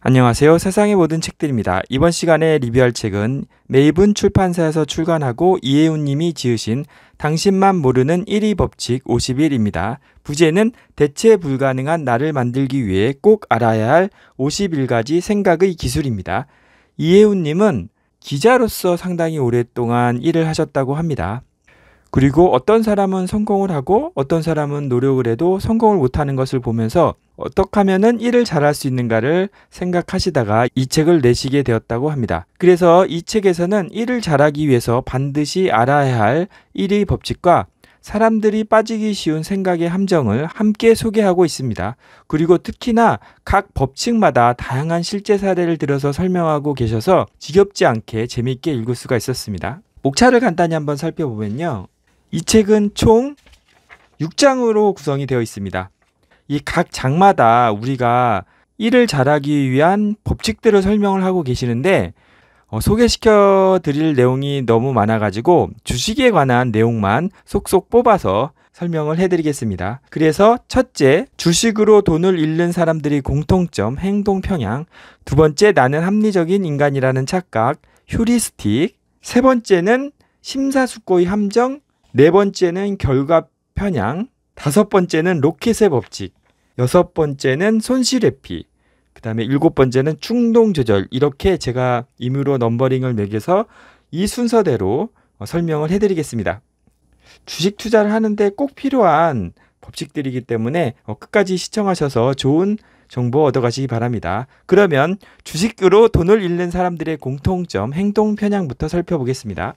안녕하세요. 세상의 모든 책들입니다. 이번 시간에 리뷰할 책은 메이븐 출판사에서 출간하고 이혜훈 님이 지으신 당신만 모르는 1위 법칙 50일입니다. 부제는 대체 불가능한 나를 만들기 위해 꼭 알아야 할 51가지 생각의 기술입니다. 이혜훈 님은 기자로서 상당히 오랫동안 일을 하셨다고 합니다. 그리고 어떤 사람은 성공을 하고 어떤 사람은 노력을 해도 성공을 못하는 것을 보면서 어떻게 하면은 일을 잘할 수 있는가를 생각하시다가 이 책을 내시게 되었다고 합니다. 그래서 이 책에서는 일을 잘하기 위해서 반드시 알아야 할 1위 법칙과 사람들이 빠지기 쉬운 생각의 함정을 함께 소개하고 있습니다. 그리고 특히나 각 법칙마다 다양한 실제 사례를 들어서 설명하고 계셔서 지겹지 않게 재미있게 읽을 수가 있었습니다. 목차를 간단히 한번 살펴보면요. 이 책은 총 6장으로 구성이 되어 있습니다. 이 각 장마다 우리가 일을 잘하기 위한 법칙들을 설명을 하고 계시는데 어, 소개시켜 드릴 내용이 너무 많아가지고 주식에 관한 내용만 속속 뽑아서 설명을 해드리겠습니다. 그래서 첫째, 주식으로 돈을 잃는 사람들이 공통점 행동 평양. 두 번째, 나는 합리적인 인간이라는 착각, 휴리스틱. 세 번째는 심사숙고의 함정, 네 번째는 결과 편향, 다섯 번째는 로켓의 법칙, 여섯 번째는 손실회피, 그 다음에 일곱 번째는 충동 조절. 이렇게 제가 임의로 넘버링을 매겨서 이 순서대로 어, 설명을 해드리겠습니다. 주식 투자를 하는데 꼭 필요한 법칙들이기 때문에 어, 끝까지 시청하셔서 좋은 정보 얻어가시기 바랍니다. 그러면 주식으로 돈을 잃는 사람들의 공통점 행동 편향부터 살펴보겠습니다.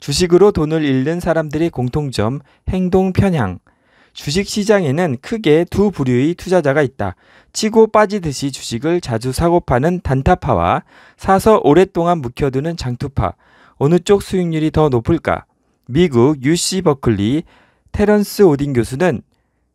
주식으로 돈을 잃는 사람들의 공통점 행동 편향. 주식 시장에는 크게 두 부류의 투자자가 있다. 치고 빠지듯이 주식을 자주 사고 파는 단타파와 사서 오랫동안 묵혀두는 장투파. 어느 쪽 수익률이 더 높을까? 미국 UC 버클리 테런스 오딘 교수는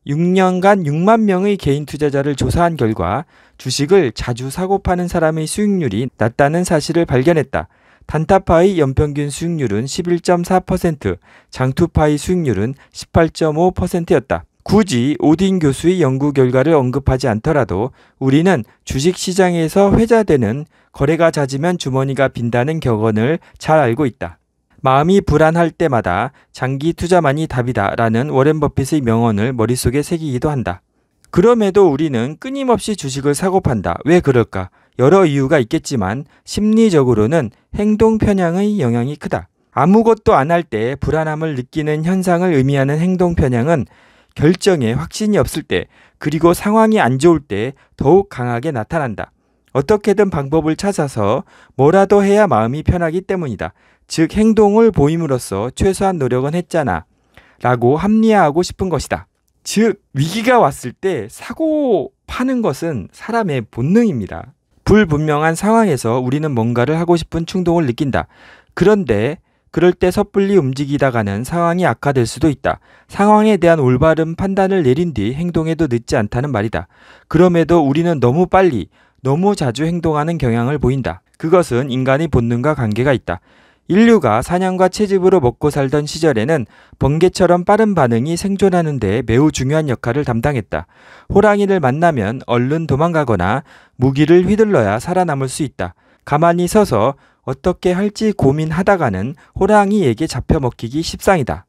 6년간 6만 명의 개인 투자자를 조사한 결과 주식을 자주 사고 파는 사람의 수익률이 낮다는 사실을 발견했다. 단타파의 연평균 수익률은 11.4%, 장투파의 수익률은 18.5%였다. 굳이 오딘 교수의 연구 결과를 언급하지 않더라도 우리는 주식 시장에서 회자되는 거래가 잦으면 주머니가 빈다는 격언을 잘 알고 있다. 마음이 불안할 때마다 장기 투자만이 답이다라는 워렌 버핏의 명언을 머릿속에 새기기도 한다. 그럼에도 우리는 끊임없이 주식을 사고 판다. 왜 그럴까? 여러 이유가 있겠지만 심리적으로는 행동 편향의 영향이 크다. 아무것도 안 할 때 불안함을 느끼는 현상을 의미하는 행동 편향은 결정에 확신이 없을 때 그리고 상황이 안 좋을 때 더욱 강하게 나타난다. 어떻게든 방법을 찾아서 뭐라도 해야 마음이 편하기 때문이다. 즉 행동을 보임으로써 최소한 노력은 했잖아. 라고 합리화하고 싶은 것이다. 즉 위기가 왔을 때 사고 파는 것은 사람의 본능입니다. 불분명한 상황에서 우리는 뭔가를 하고 싶은 충동을 느낀다. 그런데 그럴 때 섣불리 움직이다가는 상황이 악화될 수도 있다. 상황에 대한 올바른 판단을 내린 뒤 행동에도 늦지 않다는 말이다. 그럼에도 우리는 너무 빨리, 너무 자주 행동하는 경향을 보인다. 그것은 인간의 본능과 관계가 있다. 인류가 사냥과 채집으로 먹고 살던 시절에는 번개처럼 빠른 반응이 생존하는 데 매우 중요한 역할을 담당했다. 호랑이를 만나면 얼른 도망가거나 무기를 휘둘러야 살아남을 수 있다. 가만히 서서 어떻게 할지 고민하다가는 호랑이에게 잡혀 먹히기 십상이다.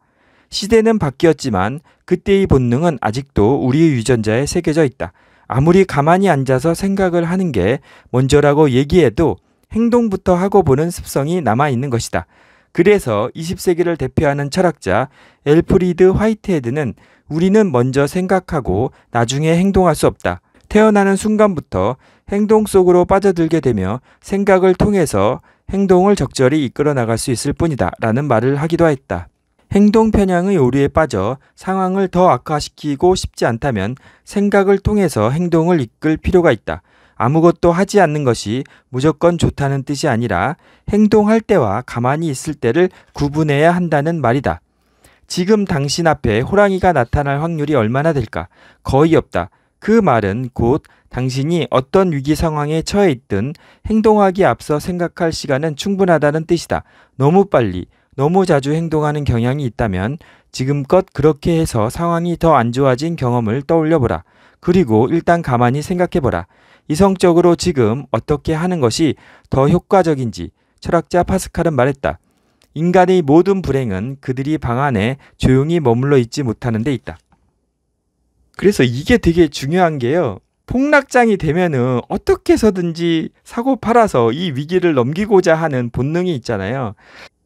시대는 바뀌었지만 그때의 본능은 아직도 우리 의 유전자에 새겨져 있다. 아무리 가만히 앉아서 생각을 하는 게 먼저라고 얘기해도 행동부터 하고 보는 습성이 남아 있는 것이다. 그래서 20세기를 대표하는 철학자 엘프리드 화이트헤드는 우리는 먼저 생각하고 나중에 행동할 수 없다. 태어나는 순간부터 행동 속으로 빠져들게 되며 생각을 통해서 행동을 적절히 이끌어 나갈 수 있을 뿐이다. 라는 말을 하기도 했다. 행동 편향의 오류에 빠져 상황을 더 악화시키고 싶지 않다면 생각을 통해서 행동을 이끌 필요가 있다. 아무것도 하지 않는 것이 무조건 좋다는 뜻이 아니라 행동할 때와 가만히 있을 때를 구분해야 한다는 말이다. 지금 당신 앞에 호랑이가 나타날 확률이 얼마나 될까? 거의 없다. 그 말은 곧 당신이 어떤 위기 상황에 처해 있든 행동하기 앞서 생각할 시간은 충분하다는 뜻이다. 너무 빨리, 너무 자주 행동하는 경향이 있다면 지금껏 그렇게 해서 상황이 더 안 좋아진 경험을 떠올려 보라. 그리고 일단 가만히 생각해 보라. 이성적으로 지금 어떻게 하는 것이 더 효과적인지 철학자 파스칼은 말했다. 인간의 모든 불행은 그들이 방 안에 조용히 머물러 있지 못하는 데 있다. 그래서 이게 되게 중요한 게요. 폭락장이 되면은 어떻게 해서든지 사고 팔아서 이 위기를 넘기고자 하는 본능이 있잖아요.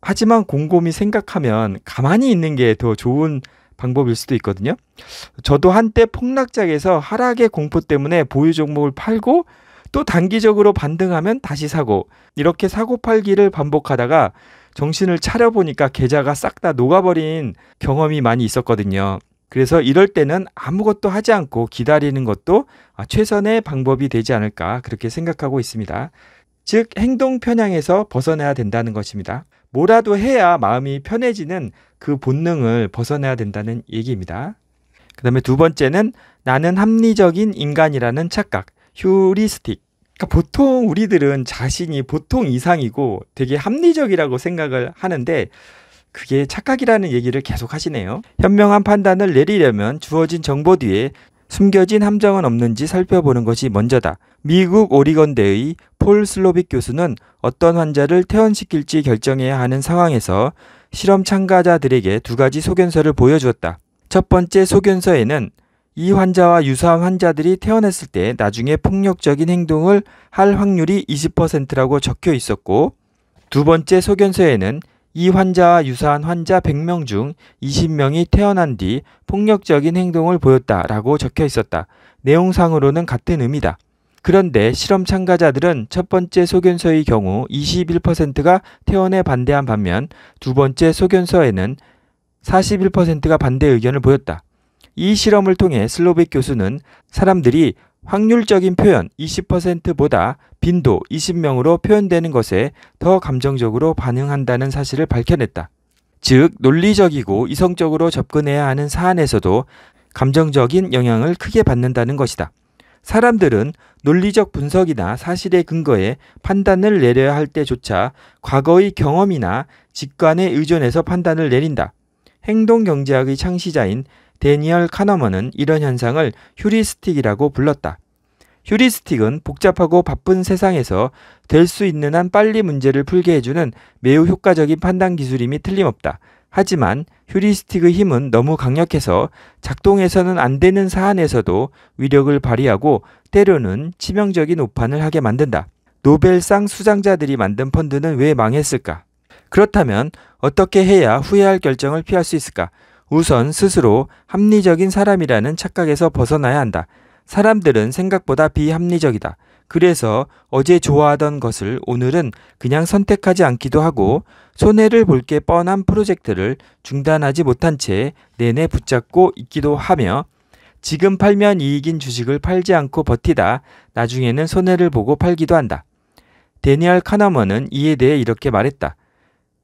하지만 곰곰이 생각하면 가만히 있는 게 더 좋은 방법일 수도 있거든요. 저도 한때 폭락장에서 하락의 공포 때문에 보유 종목을 팔고 또 단기적으로 반등하면 다시 사고 이렇게 사고 팔기를 반복하다가 정신을 차려보니까 계좌가 싹 다 녹아버린 경험이 많이 있었거든요. 그래서 이럴 때는 아무것도 하지 않고 기다리는 것도 최선의 방법이 되지 않을까 그렇게 생각하고 있습니다. 즉 행동 편향에서 벗어나야 된다는 것입니다. 뭐라도 해야 마음이 편해지는 그 본능을 벗어나야 된다는 얘기입니다. 그 다음에 두 번째는 나는 합리적인 인간이라는 착각, 휴리스틱. 그러니까 보통 우리들은 자신이 보통 이상이고 되게 합리적이라고 생각을 하는데 그게 착각이라는 얘기를 계속 하시네요. 현명한 판단을 내리려면 주어진 정보 뒤에 숨겨진 함정은 없는지 살펴보는 것이 먼저다. 미국 오리건대의 폴 슬로빅 교수는 어떤 환자를 퇴원시킬지 결정해야 하는 상황에서 실험 참가자들에게 두 가지 소견서를 보여주었다. 첫 번째 소견서에는 이 환자와 유사한 환자들이 태어났을 때 나중에 폭력적인 행동을 할 확률이 20%라고 적혀 있었고 두 번째 소견서에는 이 환자와 유사한 환자 100명 중 20명이 태어난 뒤 폭력적인 행동을 보였다라고 적혀 있었다. 내용상으로는 같은 의미다. 그런데 실험 참가자들은 첫 번째 소견서의 경우 21%가 퇴원에 반대한 반면 두 번째 소견서에는 41%가 반대 의견을 보였다. 이 실험을 통해 슬로빅 교수는 사람들이 확률적인 표현 20%보다 빈도 20명으로 표현되는 것에 더 감정적으로 반응한다는 사실을 밝혀냈다. 즉, 논리적이고 이성적으로 접근해야 하는 사안에서도 감정적인 영향을 크게 받는다는 것이다. 사람들은 논리적 분석이나 사실의 근거에 판단을 내려야 할 때조차 과거의 경험이나 직관에 의존해서 판단을 내린다. 행동 경제학의 창시자인 데니얼 카너먼은 이런 현상을 휴리스틱이라고 불렀다. 휴리스틱은 복잡하고 바쁜 세상에서 될 수 있는 한 빨리 문제를 풀게 해주는 매우 효과적인 판단 기술임이 틀림없다. 하지만 휴리스틱의 힘은 너무 강력해서 작동해서는 안 되는 사안에서도 위력을 발휘하고 때로는 치명적인 오판을 하게 만든다. 노벨상 수상자들이 만든 펀드는 왜 망했을까? 그렇다면 어떻게 해야 후회할 결정을 피할 수 있을까? 우선 스스로 합리적인 사람이라는 착각에서 벗어나야 한다. 사람들은 생각보다 비합리적이다. 그래서 어제 좋아하던 것을 오늘은 그냥 선택하지 않기도 하고 손해를 볼 게 뻔한 프로젝트를 중단하지 못한 채 내내 붙잡고 있기도 하며 지금 팔면 이익인 주식을 팔지 않고 버티다 나중에는 손해를 보고 팔기도 한다. 데니얼 카나먼은 이에 대해 이렇게 말했다.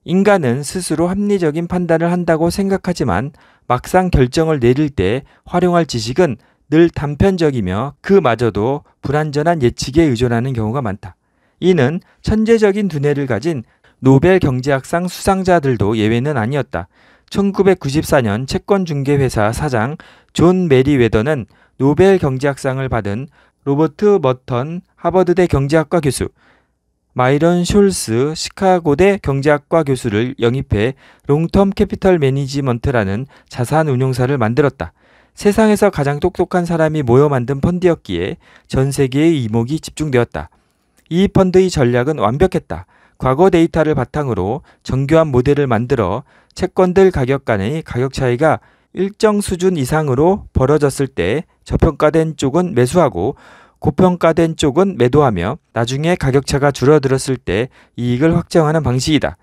인간은 스스로 합리적인 판단을 한다고 생각하지만 막상 결정을 내릴 때 활용할 지식은 늘 단편적이며 그마저도 불완전한 예측에 의존하는 경우가 많다. 이는 천재적인 두뇌를 가진 노벨 경제학상 수상자들도 예외는 아니었다. 1994년 채권중개회사 사장 존 메리 웨더는 노벨 경제학상을 받은 로버트 머턴 하버드대 경제학과 교수, 마이런 숄스 시카고대 경제학과 교수를 영입해 롱텀 캐피털 매니지먼트라는 자산운용사를 만들었다. 세상에서 가장 똑똑한 사람이 모여 만든 펀드였기에 전 세계의 이목이 집중되었다. 이 펀드의 전략은 완벽했다. 과거 데이터를 바탕으로 정교한 모델을 만들어 채권들 가격 간의 가격 차이가 일정 수준 이상으로 벌어졌을 때 저평가된 쪽은 매수하고 고평가된 쪽은 매도하며 나중에 가격차가 줄어들었을 때 이익을 확정하는 방식이다.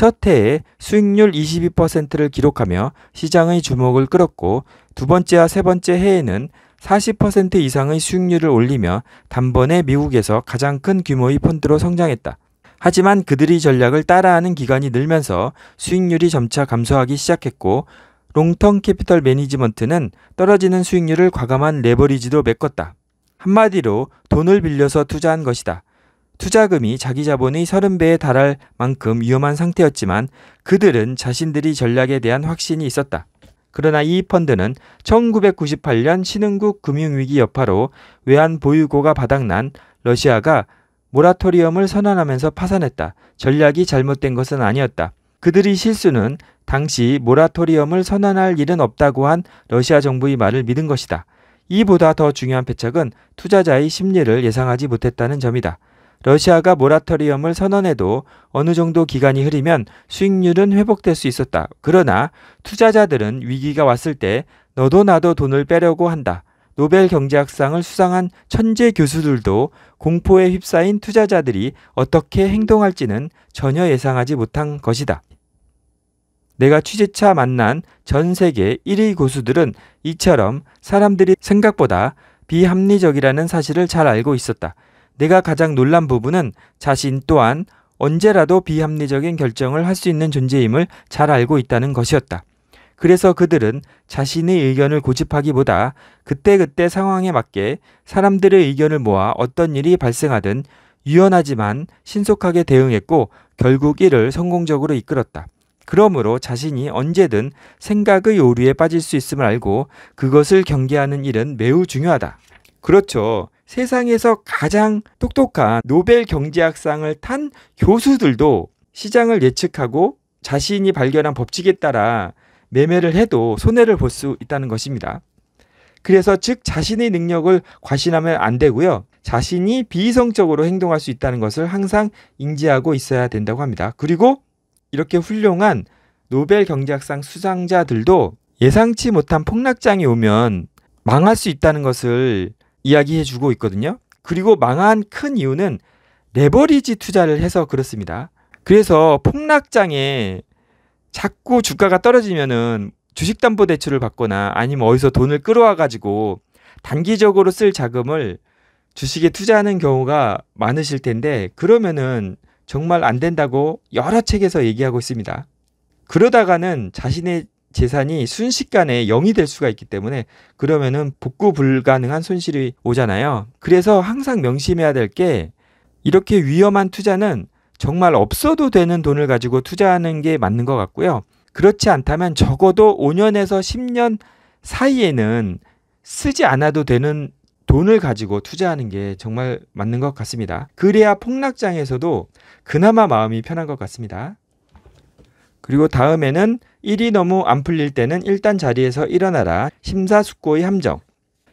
첫 해에 수익률 22%를 기록하며 시장의 주목을 끌었고 두 번째와 세 번째 해에는 40% 이상의 수익률을 올리며 단번에 미국에서 가장 큰 규모의 펀드로 성장했다. 하지만 그들이 전략을 따라하는 기간이 늘면서 수익률이 점차 감소하기 시작했고 롱턴 캐피털 매니지먼트는 떨어지는 수익률을 과감한 레버리지도 메꿨다. 한마디로 돈을 빌려서 투자한 것이다. 투자금이 자기 자본의 30배에 달할 만큼 위험한 상태였지만 그들은 자신들이 전략에 대한 확신이 있었다. 그러나 이 펀드는 1998년 신흥국 금융위기 여파로 외환 보유고가 바닥난 러시아가 모라토리엄을 선언하면서 파산했다. 전략이 잘못된 것은 아니었다. 그들의 실수는 당시 모라토리엄을 선언할 일은 없다고 한 러시아 정부의 말을 믿은 것이다. 이보다 더 중요한 패착은 투자자의 심리를 예상하지 못했다는 점이다. 러시아가 모라토리엄을 선언해도 어느 정도 기간이 흐리면 수익률은 회복될 수 있었다. 그러나 투자자들은 위기가 왔을 때 너도 나도 돈을 빼려고 한다. 노벨 경제학상을 수상한 천재 교수들도 공포에 휩싸인 투자자들이 어떻게 행동할지는 전혀 예상하지 못한 것이다. 내가 취재차 만난 전 세계 1위 고수들은 이처럼 사람들이 생각보다 비합리적이라는 사실을 잘 알고 있었다. 내가 가장 놀란 부분은 자신 또한 언제라도 비합리적인 결정을 할 수 있는 존재임을 잘 알고 있다는 것이었다. 그래서 그들은 자신의 의견을 고집하기보다 그때그때 상황에 맞게 사람들의 의견을 모아 어떤 일이 발생하든 유연하지만 신속하게 대응했고 결국 이를 성공적으로 이끌었다. 그러므로 자신이 언제든 생각의 오류에 빠질 수 있음을 알고 그것을 경계하는 일은 매우 중요하다. 그렇죠. 세상에서 가장 똑똑한 노벨 경제학상을 탄 교수들도 시장을 예측하고 자신이 발견한 법칙에 따라 매매를 해도 손해를 볼 수 있다는 것입니다. 그래서 즉 자신의 능력을 과신하면 안 되고요. 자신이 비이성적으로 행동할 수 있다는 것을 항상 인지하고 있어야 된다고 합니다. 그리고 이렇게 훌륭한 노벨 경제학상 수상자들도 예상치 못한 폭락장이 오면 망할 수 있다는 것을 이야기해주고 있거든요. 그리고 망한 큰 이유는 레버리지 투자를 해서 그렇습니다. 그래서 폭락장에 자꾸 주가가 떨어지면은 주식담보대출을 받거나 아니면 어디서 돈을 끌어와 가지고 단기적으로 쓸 자금을 주식에 투자하는 경우가 많으실 텐데 그러면은 정말 안 된다고 여러 책에서 얘기하고 있습니다. 그러다가는 자신의 재산이 순식간에 0이 될 수가 있기 때문에 그러면은 복구 불가능한 손실이 오잖아요. 그래서 항상 명심해야 될 게 이렇게 위험한 투자는 정말 없어도 되는 돈을 가지고 투자하는 게 맞는 것 같고요. 그렇지 않다면 적어도 5년에서 10년 사이에는 쓰지 않아도 되는 돈을 가지고 투자하는 게 정말 맞는 것 같습니다. 그래야 폭락장에서도 그나마 마음이 편한 것 같습니다. 그리고 다음에는 일이 너무 안 풀릴 때는 일단 자리에서 일어나라. 심사숙고의 함정.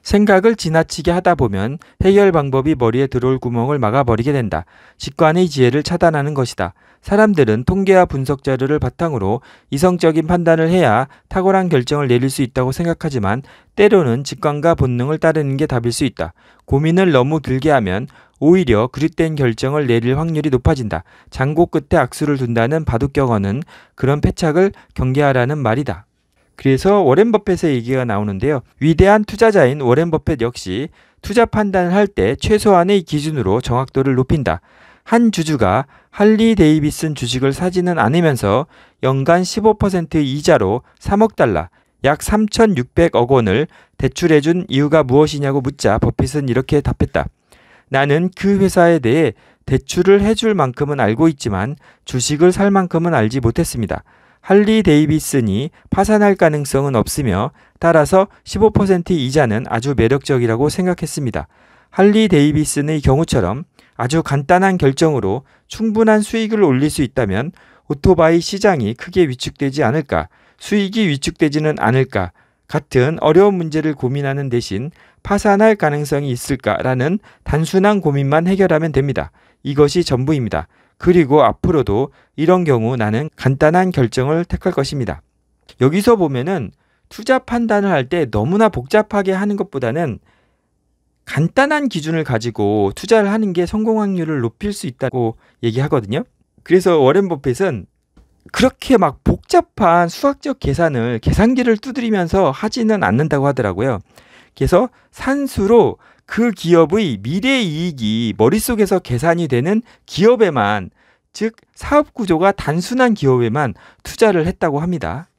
생각을 지나치게 하다 보면 해결 방법이 머리에 들어올 구멍을 막아버리게 된다. 직관의 지혜를 차단하는 것이다. 사람들은 통계와 분석 자료를 바탕으로 이성적인 판단을 해야 탁월한 결정을 내릴 수 있다고 생각하지만 때로는 직관과 본능을 따르는 게 답일 수 있다. 고민을 너무 길게 하면 오히려 그릇된 결정을 내릴 확률이 높아진다. 장고 끝에 악수를 둔다는 바둑격언은 그런 패착을 경계하라는 말이다. 그래서 워렌 버펫의 얘기가 나오는데요. 위대한 투자자인 워렌 버펫 역시 투자 판단을 할 때 최소한의 기준으로 정확도를 높인다. 한 주주가 할리 데이비슨 주식을 사지는 않으면서 연간 15% 이자로 3억 달러, 약 3,600억 원을 대출해준 이유가 무엇이냐고 묻자 버핏은 이렇게 답했다. 나는 그 회사에 대해 대출을 해줄 만큼은 알고 있지만 주식을 살 만큼은 알지 못했습니다. 할리 데이비슨이 파산할 가능성은 없으며 따라서 15% 이자는 아주 매력적이라고 생각했습니다. 할리 데이비슨의 경우처럼 아주 간단한 결정으로 충분한 수익을 올릴 수 있다면 오토바이 시장이 크게 위축되지 않을까, 수익이 위축되지는 않을까, 같은 어려운 문제를 고민하는 대신 파산할 가능성이 있을까라는 단순한 고민만 해결하면 됩니다. 이것이 전부입니다. 그리고 앞으로도 이런 경우 나는 간단한 결정을 택할 것입니다. 여기서 보면은 투자 판단을 할 때 너무나 복잡하게 하는 것보다는 간단한 기준을 가지고 투자를 하는 게 성공 확률을 높일 수 있다고 얘기하거든요. 그래서 워렌 버핏은 그렇게 막 복잡한 수학적 계산을 계산기를 두드리면서 하지는 않는다고 하더라고요. 그래서 산수로 그 기업의 미래 이익이 머릿속에서 계산이 되는 기업에만 즉 사업 구조가 단순한 기업에만 투자를 했다고 합니다.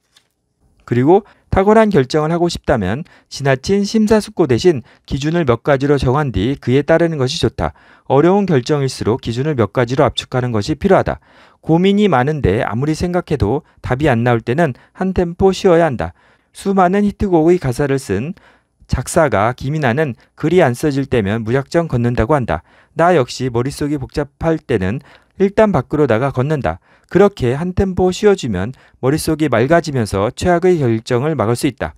그리고 탁월한 결정을 하고 싶다면 지나친 심사숙고 대신 기준을 몇 가지로 정한 뒤 그에 따르는 것이 좋다. 어려운 결정일수록 기준을 몇 가지로 압축하는 것이 필요하다. 고민이 많은데 아무리 생각해도 답이 안 나올 때는 한 템포 쉬어야 한다. 수많은 히트곡의 가사를 쓴 작사가 김이나는 글이 안 써질 때면 무작정 걷는다고 한다. 나 역시 머릿속이 복잡할 때는 일단 밖으로 나가 걷는다. 그렇게 한 템포 쉬어주면 머릿속이 맑아지면서 최악의 결정을 막을 수 있다.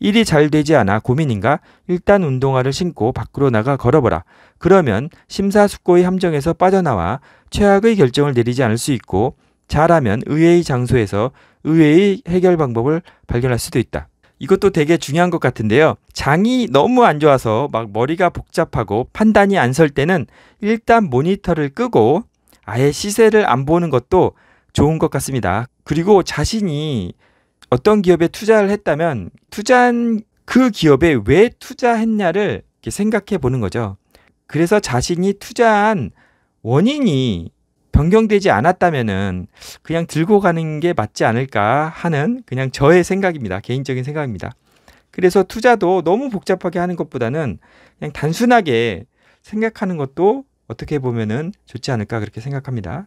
일이 잘 되지 않아 고민인가? 일단 운동화를 신고 밖으로 나가 걸어보라. 그러면 심사숙고의 함정에서 빠져나와 최악의 결정을 내리지 않을 수 있고 잘하면 의외의 장소에서 의외의 해결 방법을 발견할 수도 있다. 이것도 되게 중요한 것 같은데요. 장이 너무 안 좋아서 막 머리가 복잡하고 판단이 안 설 때는 일단 모니터를 끄고 아예 시세를 안 보는 것도 좋은 것 같습니다. 그리고 자신이 어떤 기업에 투자를 했다면 투자한 그 기업에 왜 투자했냐를 생각해 보는 거죠. 그래서 자신이 투자한 원인이 변경되지 않았다면은 그냥 들고 가는 게 맞지 않을까 하는 그냥 저의 생각입니다. 개인적인 생각입니다. 그래서 투자도 너무 복잡하게 하는 것보다는 그냥 단순하게 생각하는 것도 어떻게 보면은 좋지 않을까 그렇게 생각합니다.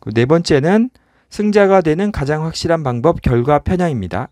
그 네 번째는 승자가 되는 가장 확실한 방법 결과 편향입니다.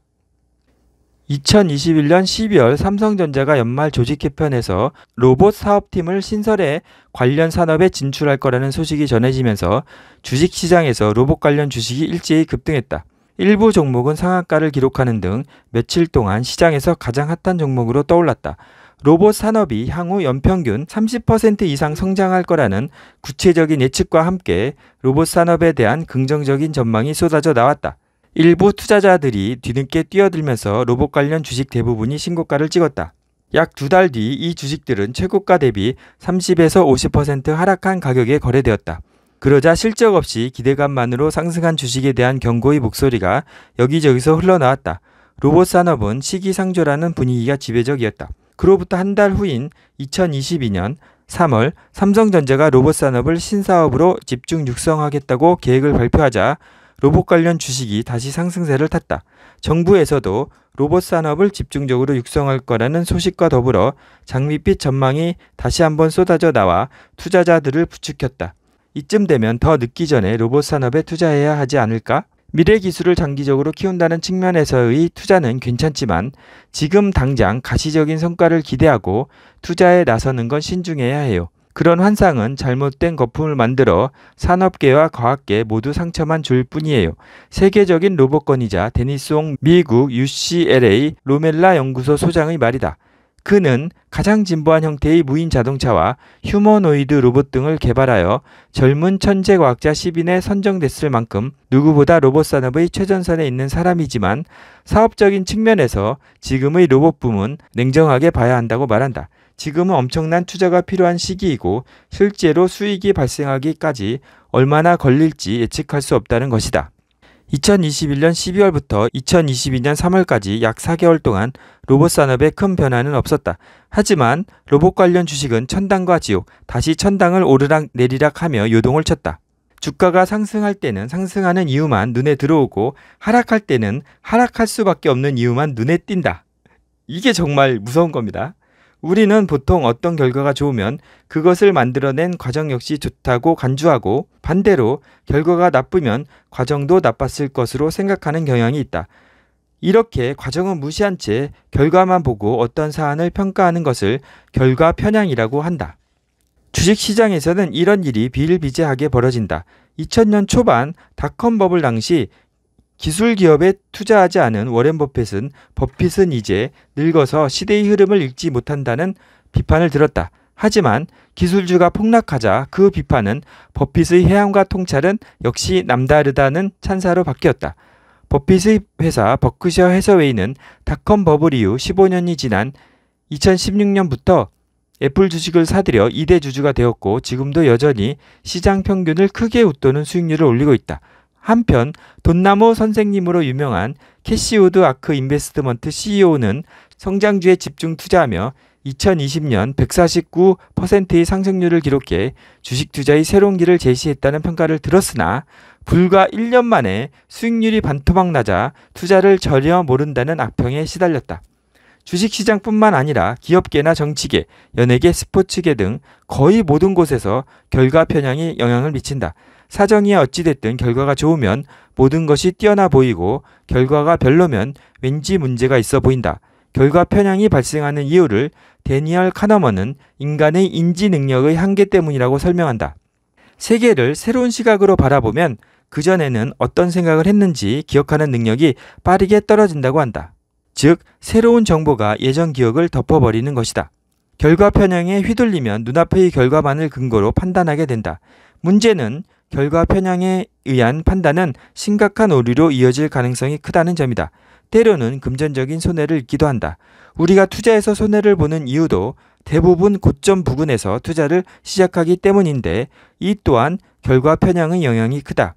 2021년 12월 삼성전자가 연말 조직 개편에서 로봇 사업팀을 신설해 관련 산업에 진출할 거라는 소식이 전해지면서 주식 시장에서 로봇 관련 주식이 일제히 급등했다. 일부 종목은 상한가를 기록하는 등 며칠 동안 시장에서 가장 핫한 종목으로 떠올랐다. 로봇 산업이 향후 연평균 30% 이상 성장할 거라는 구체적인 예측과 함께 로봇 산업에 대한 긍정적인 전망이 쏟아져 나왔다. 일부 투자자들이 뒤늦게 뛰어들면서 로봇 관련 주식 대부분이 신고가를 찍었다. 약 두 달 뒤 이 주식들은 최고가 대비 30에서 50% 하락한 가격에 거래되었다. 그러자 실적 없이 기대감만으로 상승한 주식에 대한 경고의 목소리가 여기저기서 흘러나왔다. 로봇 산업은 시기상조라는 분위기가 지배적이었다. 그로부터 한 달 후인 2022년 3월 삼성전자가 로봇 산업을 신사업으로 집중 육성하겠다고 계획을 발표하자 로봇 관련 주식이 다시 상승세를 탔다. 정부에서도 로봇 산업을 집중적으로 육성할 거라는 소식과 더불어 장밋빛 전망이 다시 한번 쏟아져 나와 투자자들을 부추겼다. 이쯤 되면 더 늦기 전에 로봇 산업에 투자해야 하지 않을까? 미래 기술을 장기적으로 키운다는 측면에서의 투자는 괜찮지만 지금 당장 가시적인 성과를 기대하고 투자에 나서는 건 신중해야 해요. 그런 환상은 잘못된 거품을 만들어 산업계와 과학계 모두 상처만 줄 뿐이에요. 세계적인 로봇건이자 데니스 미국 UCLA 로멜라 연구소 소장의 말이다. 그는 가장 진보한 형태의 무인 자동차와 휴머노이드 로봇 등을 개발하여 젊은 천재 과학자 10인에 선정됐을 만큼 누구보다 로봇 산업의 최전선에 있는 사람이지만 사업적인 측면에서 지금의 로봇 붐은 냉정하게 봐야 한다고 말한다. 지금은 엄청난 투자가 필요한 시기이고 실제로 수익이 발생하기까지 얼마나 걸릴지 예측할 수 없다는 것이다. 2021년 12월부터 2022년 3월까지 약 4개월 동안 로봇 산업에 큰 변화는 없었다. 하지만 로봇 관련 주식은 천당과 지옥, 다시 천당을 오르락 내리락 하며 요동을 쳤다. 주가가 상승할 때는 상승하는 이유만 눈에 들어오고 하락할 때는 하락할 수밖에 없는 이유만 눈에 띈다. 이게 정말 무서운 겁니다. 우리는 보통 어떤 결과가 좋으면 그것을 만들어낸 과정 역시 좋다고 간주하고 반대로 결과가 나쁘면 과정도 나빴을 것으로 생각하는 경향이 있다. 이렇게 과정은 무시한 채 결과만 보고 어떤 사안을 평가하는 것을 결과 편향이라고 한다. 주식 시장에서는 이런 일이 비일비재하게 벌어진다. 2000년 초반 닷컴 버블 당시 기술 기업에 투자하지 않은 워렌 버핏은 버핏은 이제 늙어서 시대의 흐름을 읽지 못한다는 비판을 들었다. 하지만 기술주가 폭락하자 그 비판은 버핏의 해안과 통찰은 역시 남다르다는 찬사로 바뀌었다. 버핏의 회사 버크셔 해서웨이는 닷컴 버블 이후 15년이 지난 2016년부터 애플 주식을 사들여 2대 주주가 되었고 지금도 여전히 시장 평균을 크게 웃도는 수익률을 올리고 있다. 한편 돈나무 선생님으로 유명한 캐시우드 아크 인베스트먼트 CEO는 성장주에 집중 투자하며 2020년 149%의 상승률을 기록해 주식 투자의 새로운 길을 제시했다는 평가를 들었으나 불과 1년 만에 수익률이 반토막 나자 투자를 전혀 모른다는 악평에 시달렸다. 주식시장뿐만 아니라 기업계나 정치계, 연예계, 스포츠계 등 거의 모든 곳에서 결과 편향이 영향을 미친다. 사정이 어찌됐든 결과가 좋으면 모든 것이 뛰어나 보이고 결과가 별로면 왠지 문제가 있어 보인다. 결과 편향이 발생하는 이유를 데니얼 카너먼은 인간의 인지 능력의 한계 때문이라고 설명한다. 세계를 새로운 시각으로 바라보면 그전에는 어떤 생각을 했는지 기억하는 능력이 빠르게 떨어진다고 한다. 즉 새로운 정보가 예전 기억을 덮어버리는 것이다. 결과 편향에 휘둘리면 눈앞의 결과만을 근거로 판단하게 된다. 문제는 결과 편향에 의한 판단은 심각한 오류로 이어질 가능성이 크다는 점이다. 때로는 금전적인 손해를 입기도 한다. 우리가 투자에서 손해를 보는 이유도 대부분 고점 부근에서 투자를 시작하기 때문인데 이 또한 결과 편향의 영향이 크다.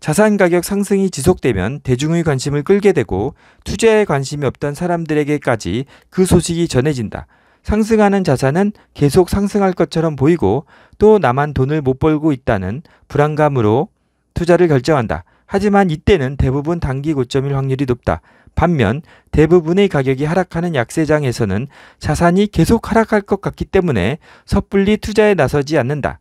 자산 가격 상승이 지속되면 대중의 관심을 끌게 되고 투자에 관심이 없던 사람들에게까지 그 소식이 전해진다. 상승하는 자산은 계속 상승할 것처럼 보이고 또 나만 돈을 못 벌고 있다는 불안감으로 투자를 결정한다. 하지만 이때는 대부분 단기 고점일 확률이 높다. 반면 대부분의 가격이 하락하는 약세장에서는 자산이 계속 하락할 것 같기 때문에 섣불리 투자에 나서지 않는다.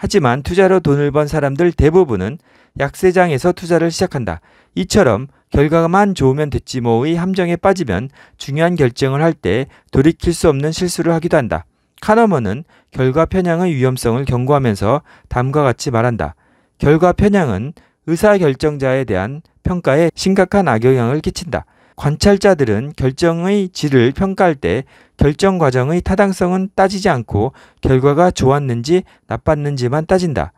하지만 투자로 돈을 번 사람들 대부분은 약세장에서 투자를 시작한다. 이처럼 결과만 좋으면 됐지 뭐의 함정에 빠지면 중요한 결정을 할 때 돌이킬 수 없는 실수를 하기도 한다. 카너먼은 결과 편향의 위험성을 경고하면서 다음과 같이 말한다. 결과 편향은 의사결정자에 대한 평가에 심각한 악영향을 끼친다. 관찰자들은 결정의 질을 평가할 때 결정 과정의 타당성은 따지지 않고 결과가 좋았는지 나빴는지만 따진다.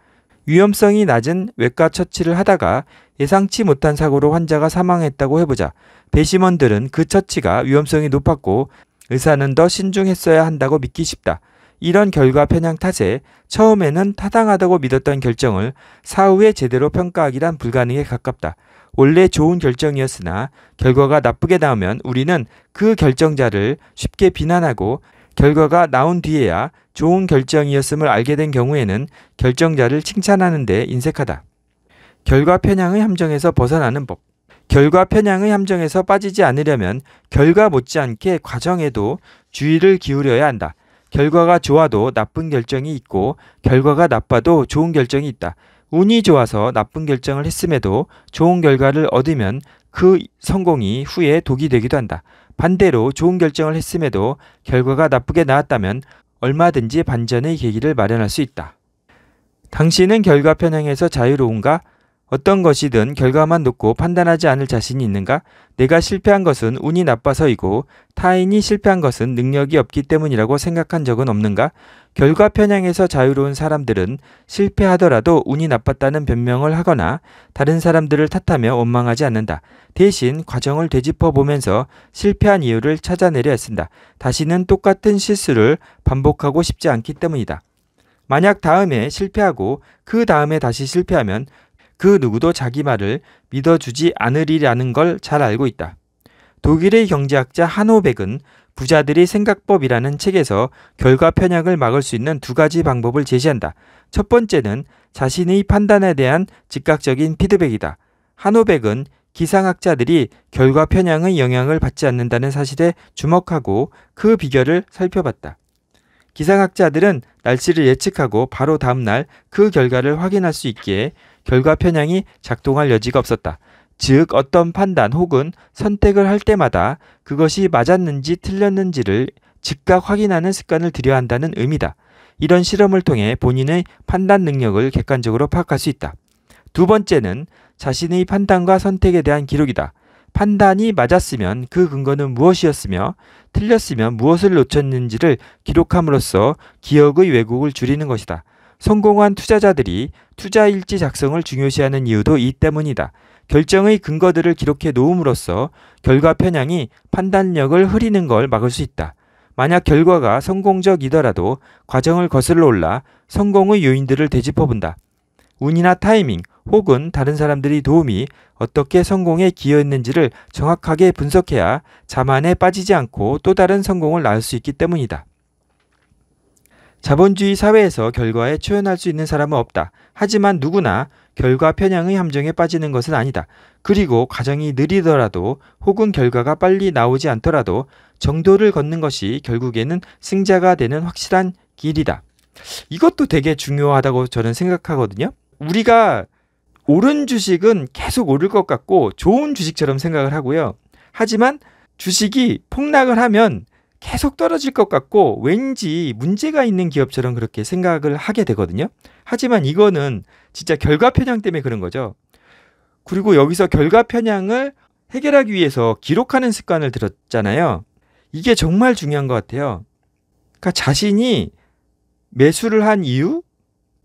위험성이 낮은 외과 처치를 하다가 예상치 못한 사고로 환자가 사망했다고 해보자. 배심원들은 그 처치가 위험성이 높았고 의사는 더 신중했어야 한다고 믿기 쉽다. 이런 결과 편향 탓에 처음에는 타당하다고 믿었던 결정을 사후에 제대로 평가하기란 불가능에 가깝다. 원래 좋은 결정이었으나 결과가 나쁘게 나오면 우리는 그 결정자를 쉽게 비난하고 결과가 나온 뒤에야 좋은 결정이었음을 알게 된 경우에는 결정자를 칭찬하는데 인색하다. 결과 편향의 함정에서 벗어나는 법. 결과 편향의 함정에서 빠지지 않으려면 결과 못지않게 과정에도 주의를 기울여야 한다. 결과가 좋아도 나쁜 결정이 있고 결과가 나빠도 좋은 결정이 있다. 운이 좋아서 나쁜 결정을 했음에도 좋은 결과를 얻으면 그 성공이 후에 독이 되기도 한다. 반대로 좋은 결정을 했음에도 결과가 나쁘게 나왔다면 얼마든지 반전의 계기를 마련할 수 있다. 당신은 결과 편향에서 자유로운가? 어떤 것이든 결과만 놓고 판단하지 않을 자신이 있는가? 내가 실패한 것은 운이 나빠서이고 타인이 실패한 것은 능력이 없기 때문이라고 생각한 적은 없는가? 결과 편향에서 자유로운 사람들은 실패하더라도 운이 나빴다는 변명을 하거나 다른 사람들을 탓하며 원망하지 않는다. 대신 과정을 되짚어 보면서 실패한 이유를 찾아내려 했습니다 다시는 똑같은 실수를 반복하고 싶지 않기 때문이다. 만약 다음에 실패하고 그 다음에 다시 실패하면 그 누구도 자기 말을 믿어주지 않으리라는 걸 잘 알고 있다. 독일의 경제학자 한호백은 부자들이 생각법이라는 책에서 결과 편향을 막을 수 있는 두 가지 방법을 제시한다. 첫 번째는 자신의 판단에 대한 즉각적인 피드백이다. 한호백은 기상학자들이 결과 편향의 영향을 받지 않는다는 사실에 주목하고 그 비결을 살펴봤다. 기상학자들은 날씨를 예측하고 바로 다음 날 그 결과를 확인할 수 있기에 결과 편향이 작동할 여지가 없었다. 즉 어떤 판단 혹은 선택을 할 때마다 그것이 맞았는지 틀렸는지를 즉각 확인하는 습관을 들여야 한다는 의미다. 이런 실험을 통해 본인의 판단 능력을 객관적으로 파악할 수 있다. 두 번째는 자신의 판단과 선택에 대한 기록이다. 판단이 맞았으면 그 근거는 무엇이었으며 틀렸으면 무엇을 놓쳤는지를 기록함으로써 기억의 왜곡을 줄이는 것이다. 성공한 투자자들이 투자 일지 작성을 중요시하는 이유도 이 때문이다. 결정의 근거들을 기록해 놓음으로써 결과 편향이 판단력을 흐리는 걸 막을 수 있다. 만약 결과가 성공적이더라도 과정을 거슬러 올라 성공의 요인들을 되짚어 본다. 운이나 타이밍 혹은 다른 사람들의 도움이 어떻게 성공에 기여했는지를 정확하게 분석해야 자만에 빠지지 않고 또 다른 성공을 낳을 수 있기 때문이다. 자본주의 사회에서 결과에 초연할 수 있는 사람은 없다. 하지만 누구나 결과 편향의 함정에 빠지는 것은 아니다. 그리고 과정이 느리더라도 혹은 결과가 빨리 나오지 않더라도 정도를 걷는 것이 결국에는 승자가 되는 확실한 길이다. 이것도 되게 중요하다고 저는 생각하거든요. 우리가 오른 주식은 계속 오를 것 같고 좋은 주식처럼 생각을 하고요. 하지만 주식이 폭락을 하면 계속 떨어질 것 같고 왠지 문제가 있는 기업처럼 그렇게 생각을 하게 되거든요. 하지만 이거는 진짜 결과 편향 때문에 그런 거죠. 그리고 여기서 결과 편향을 해결하기 위해서 기록하는 습관을 들었잖아요. 이게 정말 중요한 것 같아요. 그러니까 자신이 매수를 한 이유,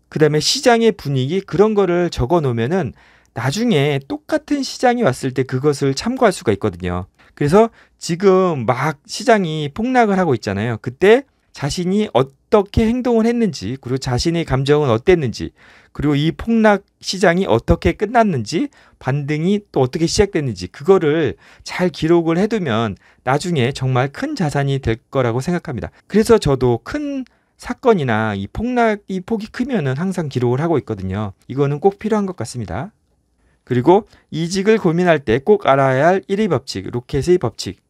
그다음에 시장의 분위기 그런 거를 적어 놓으면은 나중에 똑같은 시장이 왔을 때 그것을 참고할 수가 있거든요. 그래서 지금 막 시장이 폭락을 하고 있잖아요. 그때 자신이 어떻게 행동을 했는지, 그리고 자신의 감정은 어땠는지, 그리고 이 폭락 시장이 어떻게 끝났는지, 반등이 또 어떻게 시작됐는지, 그거를 잘 기록을 해두면 나중에 정말 큰 자산이 될 거라고 생각합니다. 그래서 저도 큰 사건이나 이 폭락이 폭이 크면은 항상 기록을 하고 있거든요. 이거는 꼭 필요한 것 같습니다. 그리고 이직을 고민할 때 꼭 알아야 할 1위 법칙, 로켓의 법칙.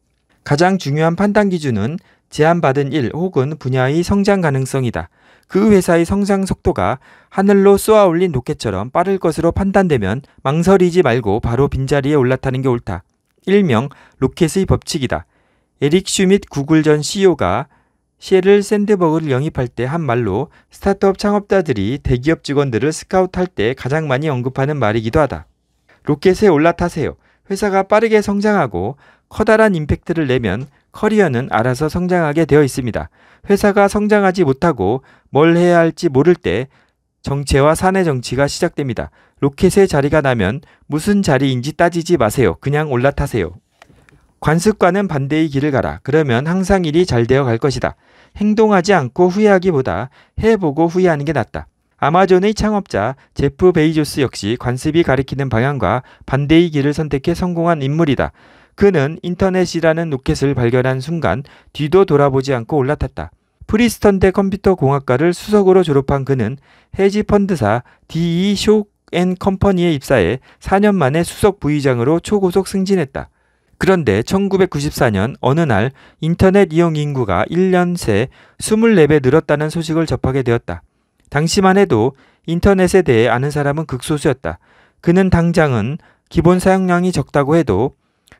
가장 중요한 판단 기준은 제안받은 일 혹은 분야의 성장 가능성이다. 그 회사의 성장 속도가 하늘로 쏘아 올린 로켓처럼 빠를 것으로 판단되면 망설이지 말고 바로 빈자리에 올라타는 게 옳다. 일명 로켓의 법칙이다. 에릭 슈밋 구글 전 CEO가 시에를 샌드버그를 영입할 때 한 말로 스타트업 창업자들이 대기업 직원들을 스카우트할 때 가장 많이 언급하는 말이기도 하다. 로켓에 올라타세요. 회사가 빠르게 성장하고 커다란 임팩트를 내면 커리어는 알아서 성장하게 되어 있습니다. 회사가 성장하지 못하고 뭘 해야 할지 모를 때 정체와 사내 정치가 시작됩니다. 로켓의 자리가 나면 무슨 자리인지 따지지 마세요. 그냥 올라타세요. 관습과는 반대의 길을 가라. 그러면 항상 일이 잘 되어 갈 것이다. 행동하지 않고 후회하기보다 해보고 후회하는 게 낫다. 아마존의 창업자 제프 베이조스 역시 관습이 가리키는 방향과 반대의 길을 선택해 성공한 인물이다. 그는 인터넷이라는 로켓을 발견한 순간 뒤도 돌아보지 않고 올라탔다. 프리스턴 대 컴퓨터 공학과를 수석으로 졸업한 그는 해지 펀드사 DE 쇼앤 컴퍼니에 입사해 4년 만에 수석 부의장으로 초고속 승진했다. 그런데 1994년 어느 날 인터넷 이용 인구가 1년 새 24배 늘었다는 소식을 접하게 되었다. 당시만 해도 인터넷에 대해 아는 사람은 극소수였다. 그는 당장은 기본 사용량이 적다고 해도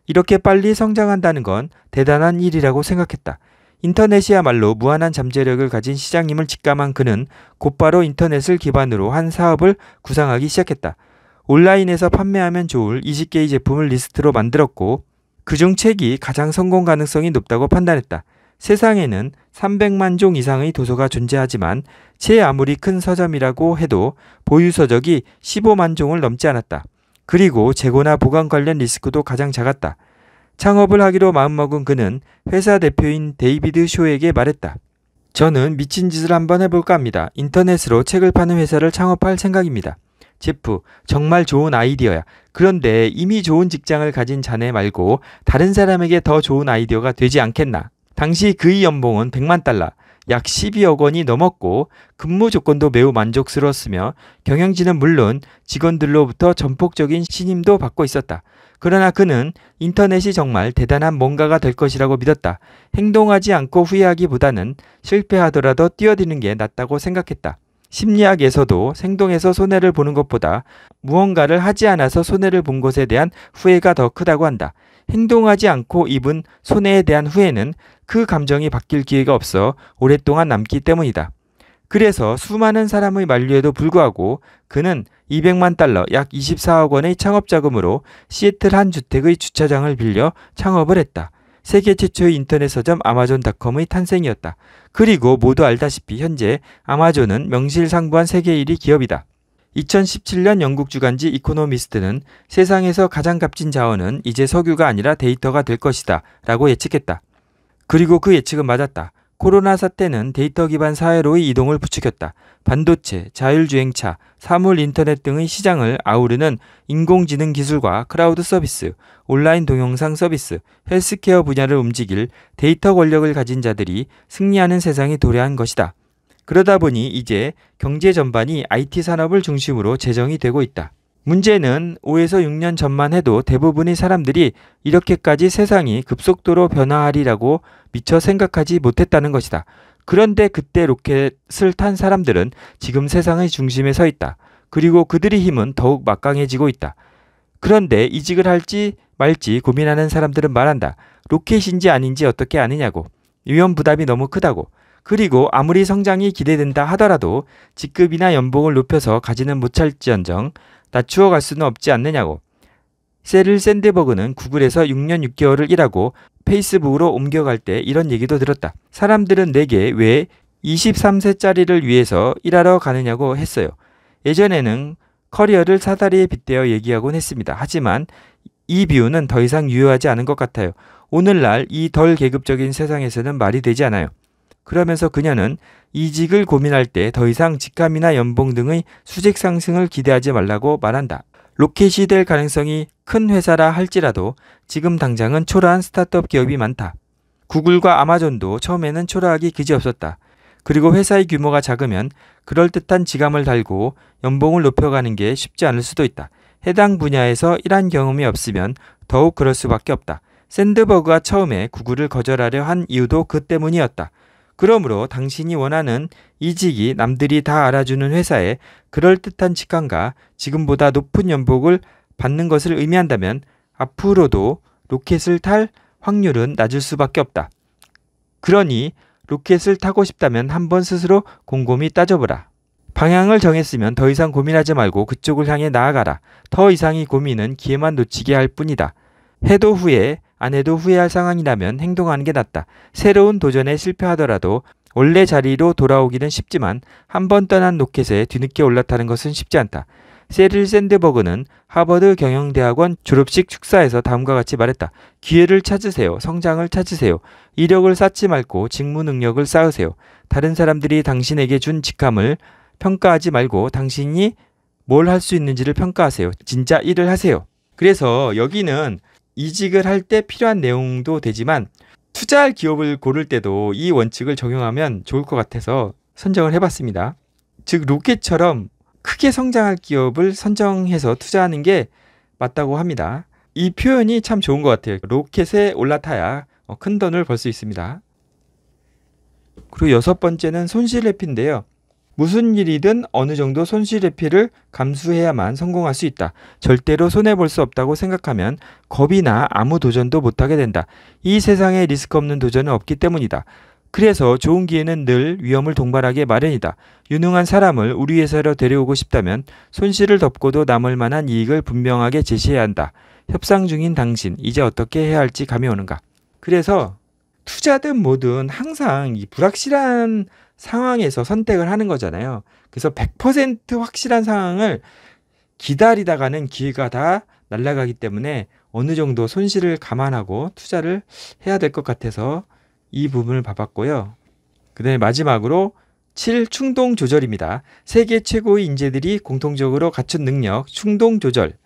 이렇게 빨리 성장한다는 건 대단한 일이라고 생각했다. 인터넷이야말로 무한한 잠재력을 가진 시장임을 직감한 그는 곧바로 인터넷을 기반으로 한 사업을 구상하기 시작했다. 온라인에서 판매하면 좋을 20개의 제품을 리스트로 만들었고 그중책이 가장 성공 가능성이 높다고 판단했다. 세상에는 300만 종 이상의 도서가 존재하지만 제 아무리 큰 서점이라고 해도 보유 서적이 15만 종을 넘지 않았다. 그리고 재고나 보관 관련 리스크도 가장 작았다. 창업을 하기로 마음먹은 그는 회사 대표인 데이비드 쇼에게 말했다. 저는 미친 짓을 한번 해볼까 합니다. 인터넷으로 책을 파는 회사를 창업할 생각입니다. 제프, 정말 좋은 아이디어야. 그런데 이미 좋은 직장을 가진 자네 말고 다른 사람에게 더 좋은 아이디어가 되지 않겠나. 당시 그의 연봉은 100만 달러, 약 12억 원이 넘었고 근무 조건도 매우 만족스러웠으며 경영진은 물론 직원들로부터 전폭적인 신임도 받고 있었다. 그러나 그는 인터넷이 정말 대단한 뭔가가 될 것이라고 믿었다. 행동하지 않고 후회하기보다는 실패하더라도 뛰어드는 게 낫다고 생각했다. 심리학에서도 생동에서 손해를 보는 것보다 무언가를 하지 않아서 손해를 본 것에 대한 후회가 더 크다고 한다. 행동하지 않고 입은 손해에 대한 후회는 그 감정이 바뀔 기회가 없어 오랫동안 남기 때문이다. 그래서 수많은 사람의 만류에도 불구하고 그는 200만 달러 약 24억 원의 창업 자금으로 시애틀 한 주택의 주차장을 빌려 창업을 했다. 세계 최초의 인터넷 서점 아마존닷컴의 탄생이었다. 그리고 모두 알다시피 현재 아마존은 명실상부한 세계 1위 기업이다. 2017년 영국 주간지 이코노미스트는 세상에서 가장 값진 자원은 이제 석유가 아니라 데이터가 될 것이다 라고 예측했다. 그리고 그 예측은 맞았다. 코로나 사태는 데이터 기반 사회로의 이동을 부추겼다. 반도체, 자율주행차, 사물 인터넷 등의 시장을 아우르는 인공지능 기술과 크라우드 서비스, 온라인 동영상 서비스, 헬스케어 분야를 움직일 데이터 권력을 가진 자들이 승리하는 세상이 도래한 것이다. 그러다 보니 이제 경제 전반이 IT 산업을 중심으로 재정이 되고 있다. 문제는 5에서 6년 전만 해도 대부분의 사람들이 이렇게까지 세상이 급속도로 변화하리라고 미처 생각하지 못했다는 것이다. 그런데 그때 로켓을 탄 사람들은 지금 세상의 중심에 서 있다. 그리고 그들의 힘은 더욱 막강해지고 있다. 그런데 이직을 할지 말지 고민하는 사람들은 말한다. 로켓인지 아닌지 어떻게 아느냐고. 위험 부담이 너무 크다고. 그리고 아무리 성장이 기대된다 하더라도 직급이나 연봉을 높여서 가지는 못할지언정 낮추어 갈 수는 없지 않느냐고. 세릴 샌드버그는 구글에서 6년 6개월을 일하고 페이스북으로 옮겨갈 때 이런 얘기도 들었다. 사람들은 내게 왜 23세짜리를 위해서 일하러 가느냐고 했어요. 예전에는 커리어를 사다리에 빗대어 얘기하곤 했습니다. 하지만 이 비유는 더 이상 유효하지 않은 것 같아요. 오늘날 이 덜 계급적인 세상에서는 말이 되지 않아요. 그러면서 그녀는 이직을 고민할 때 더 이상 직함이나 연봉 등의 수직 상승을 기대하지 말라고 말한다. 로켓이 될 가능성이 큰 회사라 할지라도 지금 당장은 초라한 스타트업 기업이 많다. 구글과 아마존도 처음에는 초라하기 그지없었다. 그리고 회사의 규모가 작으면 그럴듯한 지감을 달고 연봉을 높여가는 게 쉽지 않을 수도 있다. 해당 분야에서 일한 경험이 없으면 더욱 그럴 수밖에 없다. 샌드버그가 처음에 구글을 거절하려 한 이유도 그 때문이었다. 그러므로 당신이 원하는 이직이 남들이 다 알아주는 회사에 그럴듯한 직함과 지금보다 높은 연봉을 받는 것을 의미한다면 앞으로도 로켓을 탈 확률은 낮을 수밖에 없다. 그러니 로켓을 타고 싶다면 한번 스스로 곰곰이 따져보라. 방향을 정했으면 더 이상 고민하지 말고 그쪽을 향해 나아가라. 더 이상의 고민은 기회만 놓치게 할 뿐이다. 해도 후에 안 해도 후회할 상황이라면 행동하는 게 낫다. 새로운 도전에 실패하더라도 원래 자리로 돌아오기는 쉽지만 한 번 떠난 로켓에 뒤늦게 올라타는 것은 쉽지 않다. 세릴 샌드버그는 하버드 경영대학원 졸업식 축사에서 다음과 같이 말했다. 기회를 찾으세요. 성장을 찾으세요. 이력을 쌓지 말고 직무 능력을 쌓으세요. 다른 사람들이 당신에게 준 직함을 평가하지 말고 당신이 뭘 할 수 있는지를 평가하세요. 진짜 일을 하세요. 그래서 여기는 이직을 할 때 필요한 내용도 되지만 투자할 기업을 고를 때도 이 원칙을 적용하면 좋을 것 같아서 선정을 해봤습니다. 즉 로켓처럼 크게 성장할 기업을 선정해서 투자하는 게 맞다고 합니다. 이 표현이 참 좋은 것 같아요. 로켓에 올라타야 큰 돈을 벌 수 있습니다. 그리고 여섯 번째는 손실 회피인데요. 무슨 일이든 어느 정도 손실 회피를 감수해야만 성공할 수 있다. 절대로 손해볼 수 없다고 생각하면 겁이나 아무 도전도 못하게 된다. 이 세상에 리스크 없는 도전은 없기 때문이다. 그래서 좋은 기회는 늘 위험을 동반하게 마련이다. 유능한 사람을 우리 회사로 데려오고 싶다면 손실을 덮고도 남을 만한 이익을 분명하게 제시해야 한다. 협상 중인 당신, 이제 어떻게 해야 할지 감이 오는가? 그래서 투자든 뭐든 항상 이 불확실한 상황에서 선택을 하는 거잖아요. 그래서 100% 확실한 상황을 기다리다가는 기회가 다 날아가기 때문에 어느 정도 손실을 감안하고 투자를 해야 될 것 같아서 이 부분을 봐봤고요. 그 다음에 마지막으로 7. 충동 조절입니다. 세계 최고의 인재들이 공통적으로 갖춘 능력, 충동 조절.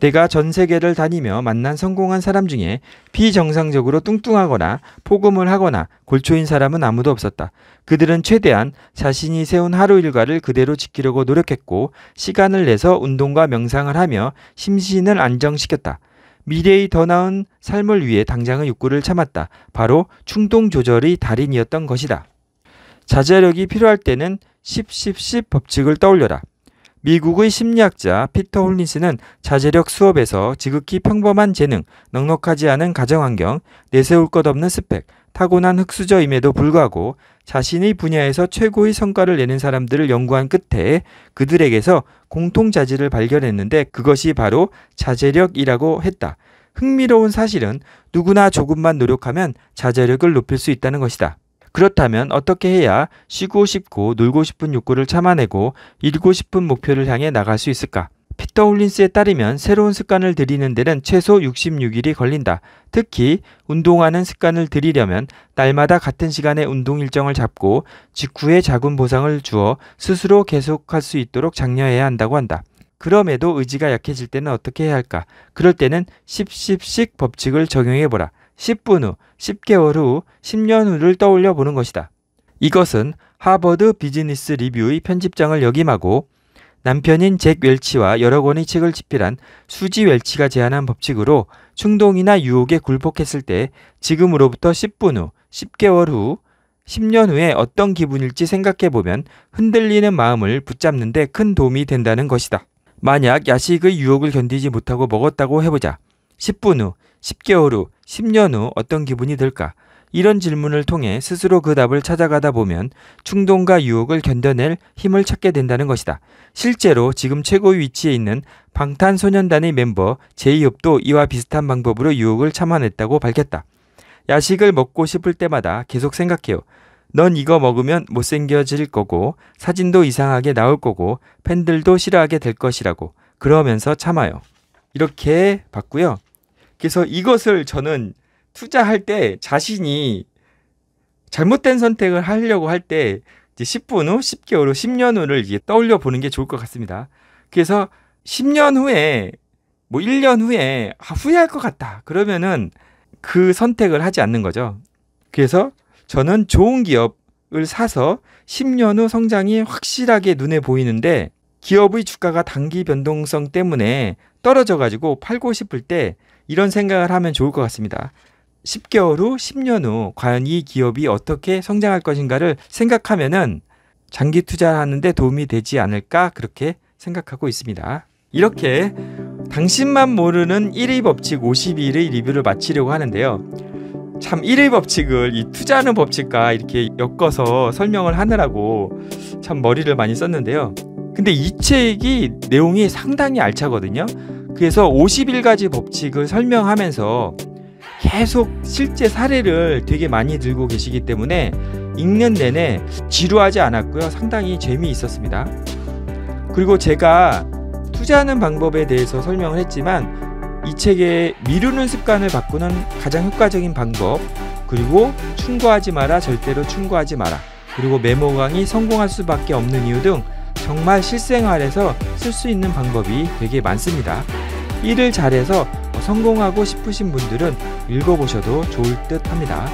내가 전 세계를 다니며 만난 성공한 사람 중에 비정상적으로 뚱뚱하거나 포금을 하거나 골초인 사람은 아무도 없었다. 그들은 최대한 자신이 세운 하루 일과를 그대로 지키려고 노력했고 시간을 내서 운동과 명상을 하며 심신을 안정시켰다. 미래의 더 나은 삶을 위해 당장의 욕구를 참았다. 바로 충동 조절의 달인이었던 것이다. 자제력이 필요할 때는 10, 10, 10 법칙을 떠올려라. 미국의 심리학자 피터 홀린스는 자제력 수업에서 지극히 평범한 재능, 넉넉하지 않은 가정환경, 내세울 것 없는 스펙, 타고난 흑수저임에도 불구하고 자신의 분야에서 최고의 성과를 내는 사람들을 연구한 끝에 그들에게서 공통 자질을 발견했는데 그것이 바로 자제력이라고 했다. 흥미로운 사실은 누구나 조금만 노력하면 자제력을 높일 수 있다는 것이다. 그렇다면 어떻게 해야 쉬고 싶고 놀고 싶은 욕구를 참아내고 이루고 싶은 목표를 향해 나갈 수 있을까? 피터 홀린스에 따르면 새로운 습관을 들이는 데는 최소 66일이 걸린다. 특히 운동하는 습관을 들이려면 날마다 같은 시간에 운동 일정을 잡고 직후에 자군 보상을 주어 스스로 계속할 수 있도록 장려해야 한다고 한다. 그럼에도 의지가 약해질 때는 어떻게 해야 할까? 그럴 때는 10, 10씩 법칙을 적용해보라. 10분 후, 10개월 후, 10년 후를 떠올려 보는 것이다. 이것은 하버드 비즈니스 리뷰의 편집장을 역임하고 남편인 잭 웰치와 여러 권의 책을 집필한 수지 웰치가 제안한 법칙으로 충동이나 유혹에 굴복했을 때 지금으로부터 10분 후, 10개월 후, 10년 후에 어떤 기분일지 생각해 보면 흔들리는 마음을 붙잡는데 큰 도움이 된다는 것이다. 만약 야식의 유혹을 견디지 못하고 먹었다고 해보자. 10분 후, 10개월 후, 10년 후 어떤 기분이 들까? 이런 질문을 통해 스스로 그 답을 찾아가다 보면 충동과 유혹을 견뎌낼 힘을 찾게 된다는 것이다. 실제로 지금 최고의 위치에 있는 방탄소년단의 멤버 제이홉도 이와 비슷한 방법으로 유혹을 참아냈다고 밝혔다. 야식을 먹고 싶을 때마다 계속 생각해요. 넌 이거 먹으면 못생겨질 거고 사진도 이상하게 나올 거고 팬들도 싫어하게 될 것이라고 그러면서 참아요. 이렇게 봤고요. 그래서 이것을 저는 투자할 때 자신이 잘못된 선택을 하려고 할 때 10분 후, 10개월 후, 10년 후를 이제 떠올려 보는 게 좋을 것 같습니다. 그래서 10년 후에 뭐 1년 후에 아, 후회할 것 같다. 그러면은 그 선택을 하지 않는 거죠. 그래서 저는 좋은 기업을 사서 10년 후 성장이 확실하게 눈에 보이는데 기업의 주가가 단기 변동성 때문에 떨어져 가지고 팔고 싶을 때 이런 생각을 하면 좋을 것 같습니다. 10개월 후, 10년 후 과연 이 기업이 어떻게 성장할 것인가를 생각하면은 장기 투자하는데 도움이 되지 않을까 그렇게 생각하고 있습니다. 이렇게 당신만 모르는 1위 법칙 52의 리뷰를 마치려고 하는데요. 참 1위 법칙을 이 투자하는 법칙과 이렇게 엮어서 설명을 하느라고 참 머리를 많이 썼는데요. 근데 이 책이 내용이 상당히 알차거든요. 그래서 51가지 법칙을 설명하면서 계속 실제 사례를 되게 많이 들고 계시기 때문에 읽는 내내 지루하지 않았고요. 상당히 재미있었습니다. 그리고 제가 투자하는 방법에 대해서 설명을 했지만 이 책에 미루는 습관을 바꾸는 가장 효과적인 방법 그리고 충고하지 마라 절대로 충고하지 마라 그리고 메모 강이 성공할 수밖에 없는 이유 등 정말 실생활에서 쓸 수 있는 방법이 되게 많습니다. 일을 잘해서 성공하고 싶으신 분들은 읽어보셔도 좋을 듯 합니다.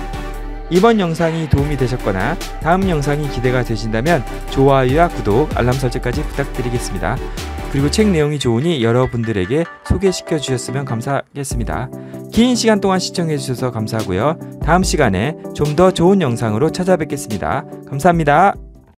이번 영상이 도움이 되셨거나 다음 영상이 기대가 되신다면 좋아요와 구독, 알람 설정까지 부탁드리겠습니다. 그리고 책 내용이 좋으니 여러분들에게 소개시켜 주셨으면 감사하겠습니다. 긴 시간 동안 시청해 주셔서 감사하고요. 다음 시간에 좀 더 좋은 영상으로 찾아뵙겠습니다. 감사합니다.